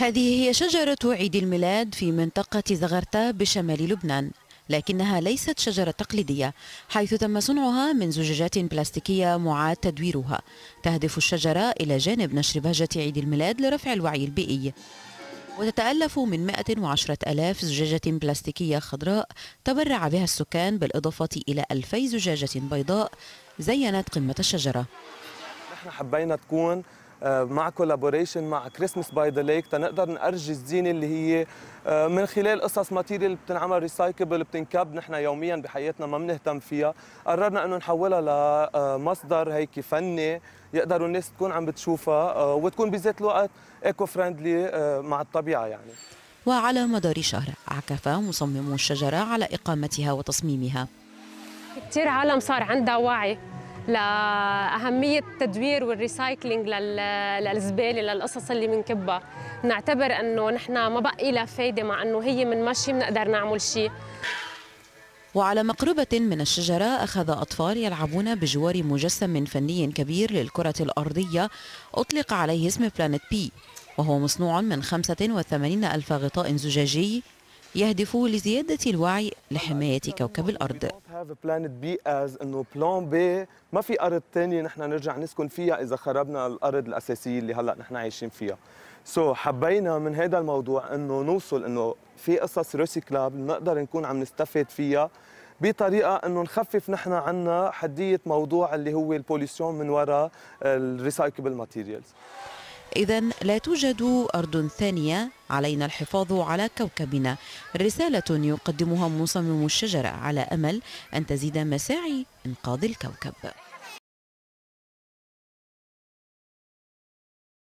هذه هي شجرة عيد الميلاد في منطقة زغرتا بشمال لبنان لكنها ليست شجرة تقليدية حيث تم صنعها من زجاجات بلاستيكية معاد تدويرها تهدف الشجرة إلى جانب نشر بهجة عيد الميلاد لرفع الوعي البيئي وتتألف من 110 ألاف زجاجة بلاستيكية خضراء تبرع بها السكان بالإضافة إلى 2000 زجاجة بيضاء زينت قمة الشجرة نحن حبينا تكون آه، مع كولابوريشن مع كريسمس باي ذا ليك تنقدر نأرجي الزينه اللي هي آه، من خلال قصص ماتيريال بتنعمل ريسايكبل بتنكب نحن يوميا بحياتنا ما بنهتم فيها قررنا انه نحولها لمصدر آه، هيك فني يقدروا الناس تكون عم بتشوفها وتكون بذات الوقت ايكو فريندلي مع الطبيعه يعني وعلى مدار شهر عكف مصممو الشجره على اقامتها وتصميمها كثير عالم صار عندها وعي لأهمية التدوير والريسايكلينج للزبالة للقصص اللي بنكبها نعتبر أنه نحن ما بقي لها فايدة مع أنه هي من ماشي بنقدر نعمل شيء وعلى مقربة من الشجرة أخذ أطفال يلعبون بجوار مجسم فني كبير للكرة الأرضية أطلق عليه اسم بلانت بي وهو مصنوع من 85 ألف غطاء زجاجي يهدف لزيادة الوعي لحماية كوكب الأرض ما في أرض تانية نحن نرجع نسكن فيها إذا خربنا الأرض الأساسية اللي هلأ نحن عايشين فيها سو so, حبينا من هذا الموضوع إنه نوصل إنه في قصص ريسيكلاب نقدر نكون عم نستفيد فيها بطريقه انه نخفف نحن عنا حديه موضوع اللي هو البوليسيون من وراء الريسايكبل ماتيريالز اذا لا توجد ارض ثانيه علينا الحفاظ على كوكبنا رسالة يقدمها مصمم الشجرة على أمل أن تزيد مساعي إنقاذ الكوكب